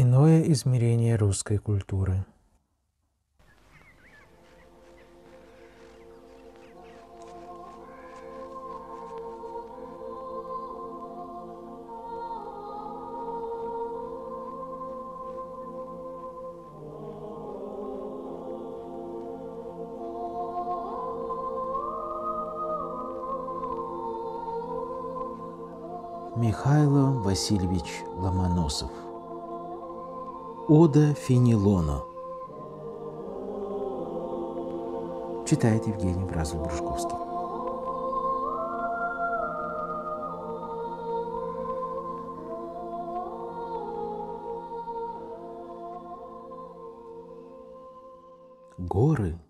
Иное измерение русской культуры. Михайло Васильевич Ломоносов – Ода Фенилону. Читает Евгений Бразов Бружковский. Горы,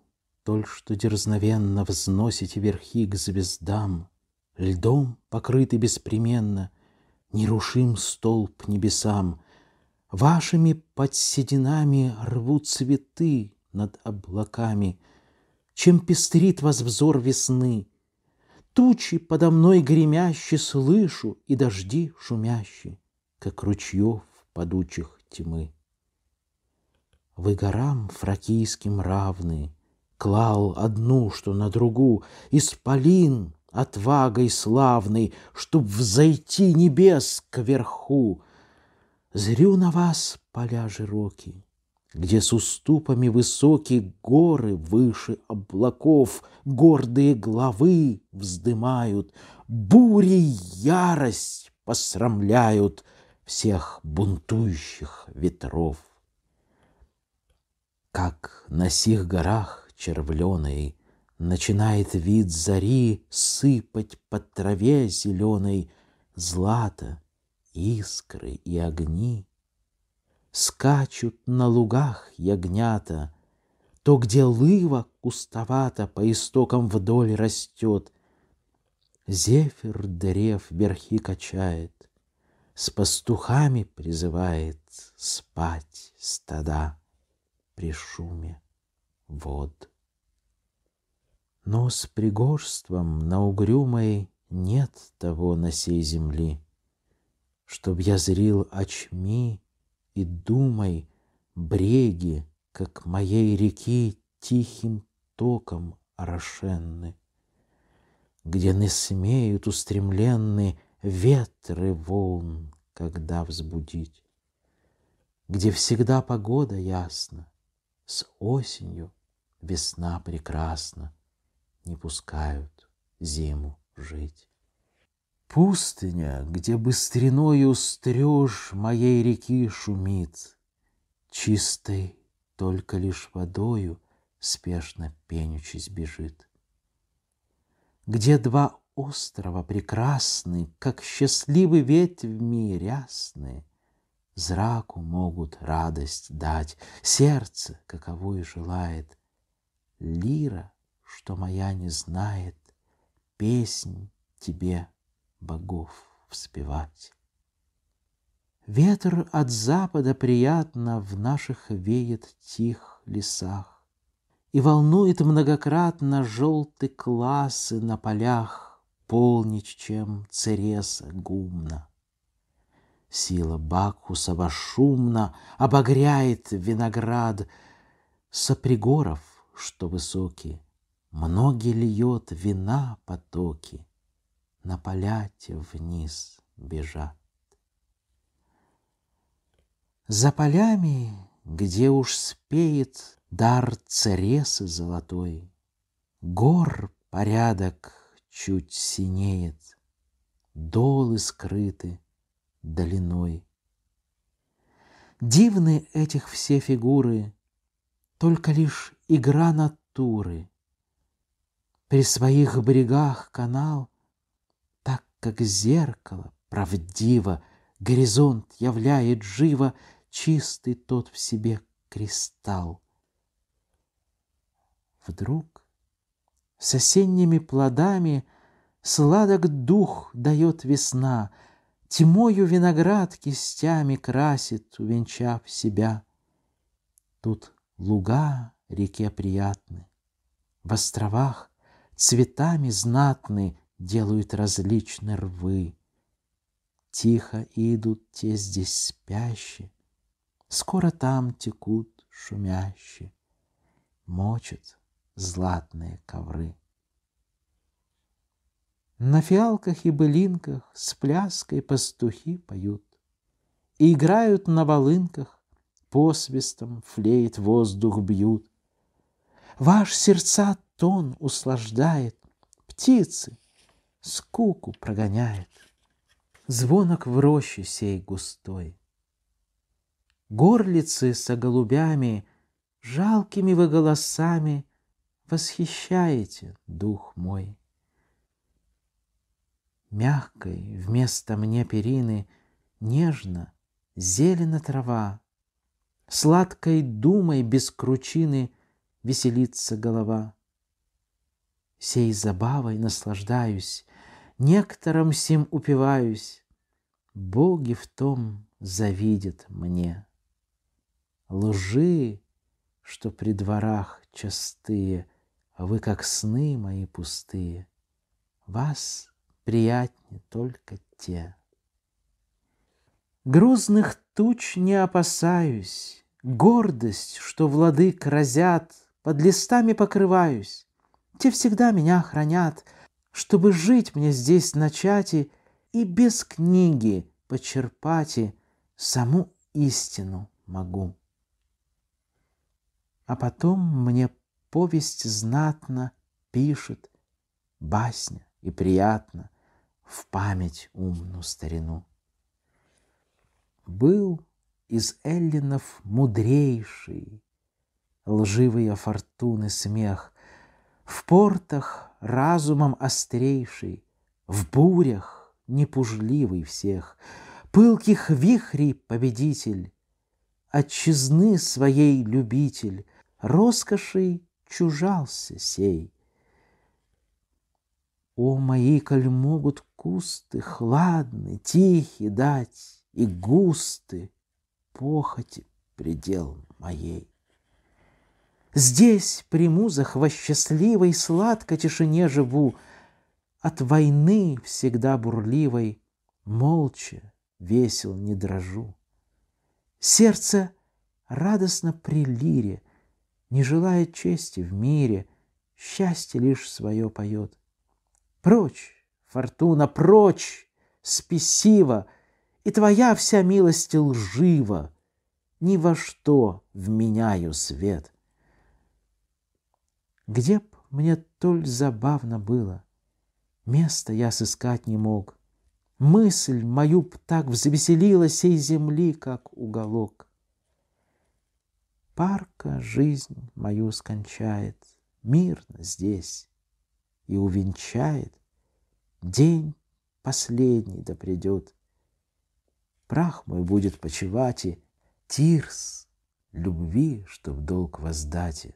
только что дерзновенно взносите верхи к звездам, Льдом покрыты беспременно, нерушим столб небесам — Вашими подсединами рвут цветы над облаками, Чем пестрит вас взор весны. Тучи подо мной гремящие слышу И дожди шумящие, как ручьев падучих тьмы. Вы горам фракийским равны, Клал одну, что на другу, Исполин отвагой славный, Чтоб взойти небес к верху. Зрю на вас поля широкие, Где с уступами высокие горы выше облаков Гордые главы вздымают, Бури ярость посрамляют Всех бунтующих ветров. Как на сих горах червленый Начинает вид зари сыпать под траве зеленой злато — искры и огни. Скачут на лугах ягнята, То, где лыва кустовато По истокам вдоль растет. Зефир древ верхи качает, С пастухами призывает Спать стада при шуме вод. Но с пригорством на угрюмой Нет того на сей земли — чтоб я зрил очми и думай бреги, как моей реки тихим током орошенны, где не смеют устремленны ветры волн, когда взбудить, где всегда погода ясна, с осенью весна прекрасна, не пускают зиму жить. Пустыня, где быстреною стрёж моей реки шумит, Чистой только лишь водою спешно пенючись бежит. Где два острова прекрасны, как счастливы ветвьми рясны, Зраку могут радость дать, сердце, каковое желает, Лира, что моя не знает, песнь тебе богов вспевать. Ветер от запада приятно в наших веет тих лесах, И волнует многократно желтый классы на полях, Полнич, чем цереса гумна. Сила Бакхусова шумно обогряет виноград, Сопригоров, что высокие, многие льет вина потоки — на поляте вниз бежат. За полями, где уж спеет дар царесы золотой, Гор порядок чуть синеет, долы скрыты долиной. Дивны этих все фигуры, только лишь игра натуры. При своих берегах канал как зеркало, правдиво, Горизонт являет живо чистый тот в себе кристалл. Вдруг с осенними плодами Сладок дух дает весна, Тьмою виноград кистями красит, увенчав себя. Тут луга реке приятны, В островах цветами знатны делают различны рвы. Тихо идут те здесь спящие, скоро там текут шумящие, мочат златные ковры. На фиалках и былинках с пляской пастухи поют, и играют на волынках, посвистом флейт воздух бьют. Ваш сердца тон услаждает, птицы — скуку прогоняет. Звонок в роще сей густой. Горлицы со голубями, жалкими вы голосами восхищаете дух мой. Мягкой вместо мне перины нежно зелена трава, Сладкой думой без кручины веселится голова. Сей забавой наслаждаюсь, некоторым сим упиваюсь, Боги в том завидят мне. Лжи, что при дворах частые, а Вы, как сны мои пустые, Вас приятнее только те. Грузных туч не опасаюсь, Гордость, что владык разят, Под листами покрываюсь, Те всегда меня хранят — чтобы жить мне здесь начати и без книги почерпать и саму истину могу. А потом мне повесть знатно пишет, басня и приятно в память умну старину. Был из Эллинов мудрейший, лживые фортуны смех, в портах разумом острейший, В бурях непужливый всех, Пылких вихрей победитель, Отчизны своей любитель, Роскошей чужался сей. О, мои, коль могут кусты Хладны, тихи дать и густы Похоти предел моей. Здесь при музах во счастливой сладкой тишине живу, От войны всегда бурливой молча, весел не дрожу. Сердце радостно при лире, не желая чести в мире, Счастье лишь свое поет. Прочь, фортуна, прочь, спесива, И твоя вся милость лжива, Ни во что вменяю свет — где б мне толь забавно было, Места я сыскать не мог. Мысль мою б так взвеселила Сей земли, как уголок. Парка жизнь мою скончает Мирно здесь и увенчает День последний да придет. Прах мой будет почивать и Тирс любви, чтоб долг воздате.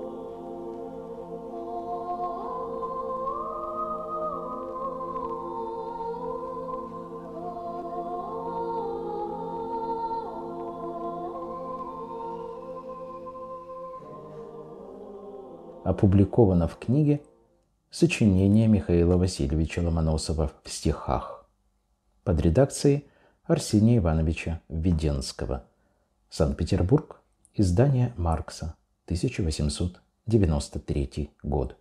опубликовано в книге «Сочинение Михаила Васильевича Ломоносова в стихах» под редакцией Арсения Ивановича Введенского. Санкт-Петербург. Издание Маркса. 1893 год.